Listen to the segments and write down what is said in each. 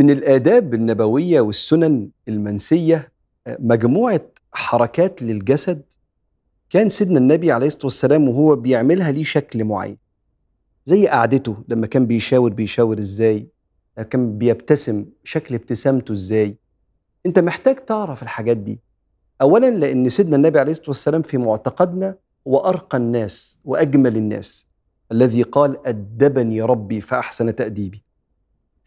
من الآداب النبوية والسنن المنسية آه، مجموعة حركات للجسد كان سيدنا النبي عليه الصلاة والسلام وهو بيعملها ليه شكل معين زي قعدته لما كان بيشاور بيشاور ازاي آه، كان بيبتسم شكل ابتسامته ازاي انت محتاج تعرف الحاجات دي اولا لان سيدنا النبي عليه الصلاه والسلام في معتقدنا وارقى الناس واجمل الناس الذي قال ادبني ربي فاحسن تاديبي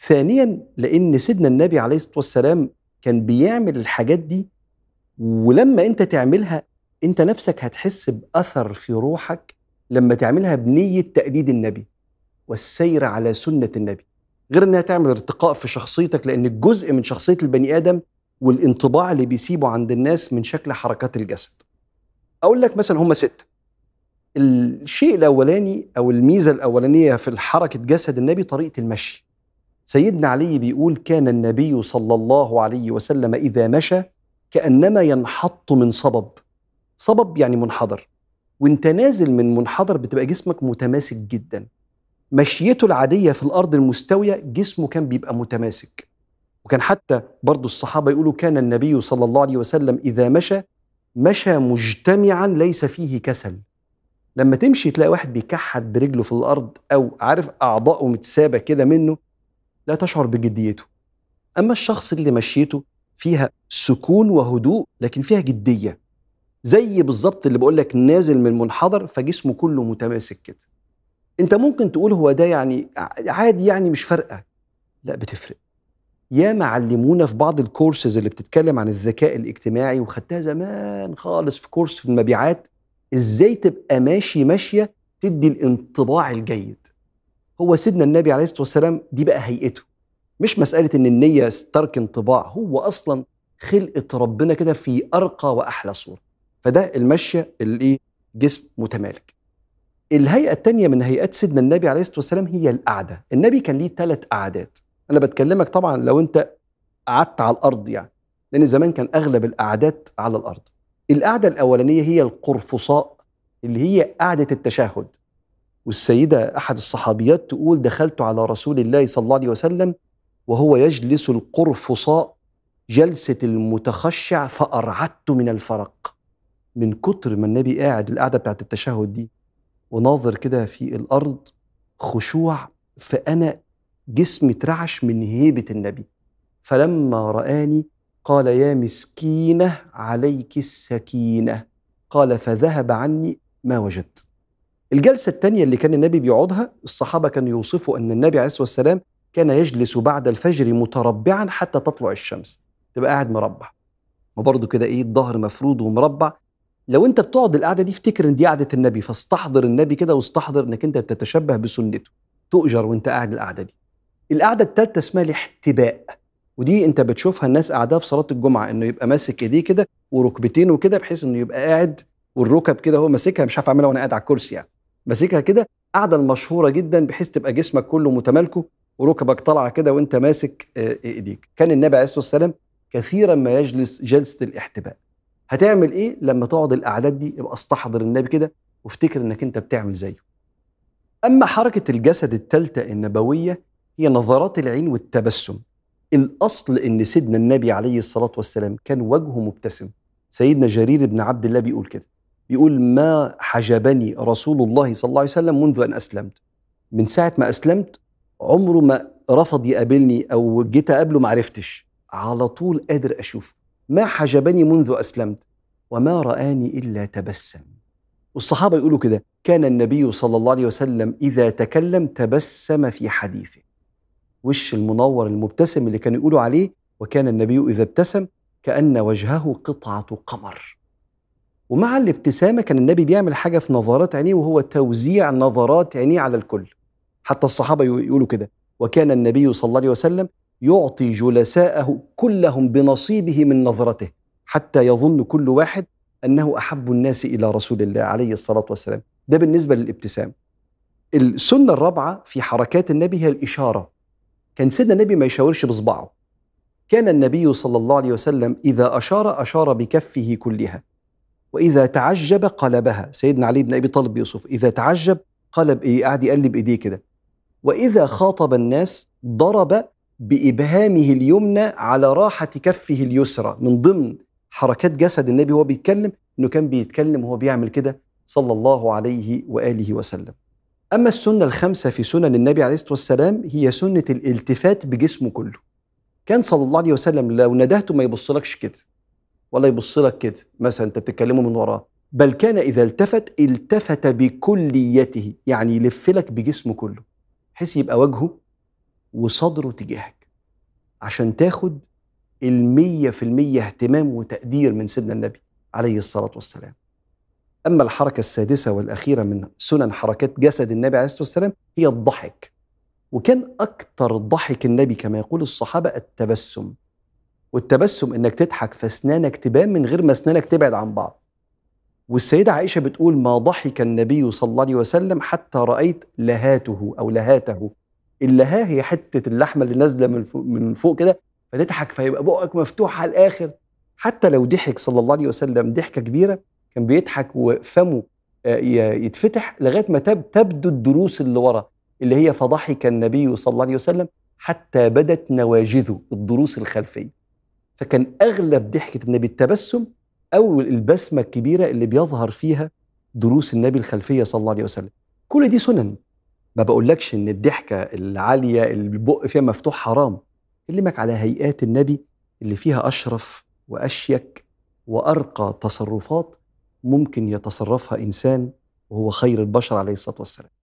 ثانيا لان سيدنا النبي عليه الصلاه والسلام كان بيعمل الحاجات دي ولما انت تعملها انت نفسك هتحس باثر في روحك لما تعملها بنيه تقليد النبي والسير على سنه النبي غير انها تعمل ارتقاء في شخصيتك لان الجزء من شخصيه البني ادم والانطباع اللي بيسيبه عند الناس من شكل حركات الجسد اقول لك مثلا هم سته الشيء الاولاني او الميزه الاولانيه في حركه جسد النبي طريقه المشي سيدنا علي بيقول كان النبي صلى الله عليه وسلم إذا مشى كأنما ينحط من صبب صبب يعني منحدر وانت نازل من منحدر بتبقى جسمك متماسك جدا مشيته العادية في الأرض المستوية جسمه كان بيبقى متماسك وكان حتى برضو الصحابة يقولوا كان النبي صلى الله عليه وسلم إذا مشى مشى مجتمعا ليس فيه كسل لما تمشي تلاقي واحد بيكحد برجله في الأرض أو عارف أعضاءه متسابة كده منه لا تشعر بجديته أما الشخص اللي مشيته فيها سكون وهدوء لكن فيها جدية زي بالظبط اللي بقول لك نازل من المنحدر فجسمه كله متماسك كده انت ممكن تقول هو ده يعني عادي يعني مش فارقه لا بتفرق ياما علمونا في بعض الكورسز اللي بتتكلم عن الذكاء الاجتماعي وخدتها زمان خالص في كورس في المبيعات ازاي تبقى ماشي ماشيه تدي الانطباع الجيد هو سيدنا النبي عليه الصلاه والسلام دي بقى هيئته مش مساله ان النيه ترك انطباع هو اصلا خلقه ربنا كده في ارقى واحلى صوره فده المشيه اللي جسم متمالك الهيئه الثانيه من هيئات سيدنا النبي عليه الصلاه والسلام هي القعده النبي كان ليه ثلاث قعدات انا بتكلمك طبعا لو انت قعدت على الارض يعني لان زمان كان اغلب القعدات على الارض القعده الاولانيه هي القرفصاء اللي هي قعده التشهد والسيدة أحد الصحابيات تقول دخلت على رسول الله صلى الله عليه وسلم وهو يجلس القرفصاء جلسة المتخشع فأرعدت من الفرق من كتر ما النبي قاعد القعدة بتاعت التشهد دي وناظر كده في الأرض خشوع فأنا جسمي اترعش من هيبة النبي فلما رآني قال يا مسكينة عليك السكينة قال فذهب عني ما وجدت الجلسة الثانية اللي كان النبي بيقعدها الصحابة كانوا يوصفوا أن النبي عليه الصلاة والسلام كان يجلس بعد الفجر متربعا حتى تطلع الشمس تبقى قاعد مربع وبرضه كده ايه الظهر مفرود ومربع لو انت بتقعد القعده دي افتكر ان دي قعده النبي فاستحضر النبي كده واستحضر انك انت بتتشبه بسنته تؤجر وانت قاعد القعده دي القعده الثالثه اسمها الاحتباء ودي انت بتشوفها الناس قاعدها في صلاه الجمعه انه يبقى ماسك ايديه كده وركبتين وكده بحيث انه يبقى قاعد والركب كده هو ماسكها مش عارف اعملها وانا قاعد على الكرسي يعني ماسكها كده قاعده المشهوره جدا بحيث تبقى جسمك كله متمالكه وركبك طالعه كده وانت ماسك آه، آه، ايديك كان النبي عليه الصلاه والسلام كثيرا ما يجلس جلسه الاحتباء هتعمل ايه لما تقعد الاعداد دي يبقى استحضر النبي كده وافتكر انك انت بتعمل زيه اما حركه الجسد الثالثه النبويه هي نظرات العين والتبسم الاصل ان سيدنا النبي عليه الصلاه والسلام كان وجهه مبتسم سيدنا جرير بن عبد الله بيقول كده بيقول ما حجبني رسول الله صلى الله عليه وسلم منذ أن أسلمت من ساعة ما أسلمت عمره ما رفض يقابلني أو جيت أقابله ما عرفتش على طول قادر أشوفه ما حجبني منذ أسلمت وما رآني إلا تبسم والصحابة يقولوا كده كان النبي صلى الله عليه وسلم إذا تكلم تبسم في حديثه وش المنور المبتسم اللي كانوا يقولوا عليه وكان النبي إذا ابتسم كأن وجهه قطعة قمر ومع الابتسامه كان النبي بيعمل حاجه في نظرات عينيه وهو توزيع نظرات عينيه على الكل حتى الصحابه يقولوا كده وكان النبي صلى الله عليه وسلم يعطي جلساءه كلهم بنصيبه من نظرته حتى يظن كل واحد انه احب الناس الى رسول الله عليه الصلاه والسلام ده بالنسبه للابتسام السنه الرابعه في حركات النبي هي الاشاره كان سيدنا النبي ما يشاورش بصبعه كان النبي صلى الله عليه وسلم اذا اشار اشار بكفه كلها واذا تعجب قلبها سيدنا علي بن ابي طالب يوسف اذا تعجب قلب ايه قاعد يقلب ايديه كده واذا خاطب الناس ضرب بابهامه اليمنى على راحه كفه اليسرى من ضمن حركات جسد النبي وهو بيتكلم انه كان بيتكلم وهو بيعمل كده صلى الله عليه واله وسلم اما السنه الخامسه في سنن النبي عليه الصلاه والسلام هي سنه الالتفات بجسمه كله كان صلى الله عليه وسلم لو ندهته ما يبصلكش كده ولا يبص لك كده مثلا انت بتتكلمه من وراه بل كان اذا التفت التفت بكليته يعني يلف لك بجسمه كله بحيث يبقى وجهه وصدره تجاهك عشان تاخد المية في المية اهتمام وتقدير من سيدنا النبي عليه الصلاة والسلام أما الحركة السادسة والأخيرة من سنن حركات جسد النبي عليه الصلاة والسلام هي الضحك وكان أكثر ضحك النبي كما يقول الصحابة التبسم والتبسم انك تضحك فاسنانك تبان من غير ما اسنانك تبعد عن بعض والسيدة عائشة بتقول ما ضحك النبي صلى الله عليه وسلم حتى رأيت لهاته أو لهاته اللها هي حتة اللحمة اللي نازلة من فوق, من فوق كده فتضحك فيبقى بقك مفتوح على الآخر حتى لو ضحك صلى الله عليه وسلم ضحكة كبيرة كان بيضحك وفمه آه، يتفتح لغاية ما تبدو الدروس اللي ورا اللي هي فضحك النبي صلى الله عليه وسلم حتى بدت نواجذه الدروس الخلفيه فكان اغلب ضحكه النبي التبسم او البسمه الكبيره اللي بيظهر فيها دروس النبي الخلفيه صلى الله عليه وسلم كل دي سنن ما بقولكش ان الضحكه العاليه اللي البق فيها مفتوح حرام اكلمك على هيئات النبي اللي فيها اشرف واشيك وارقى تصرفات ممكن يتصرفها انسان وهو خير البشر عليه الصلاه والسلام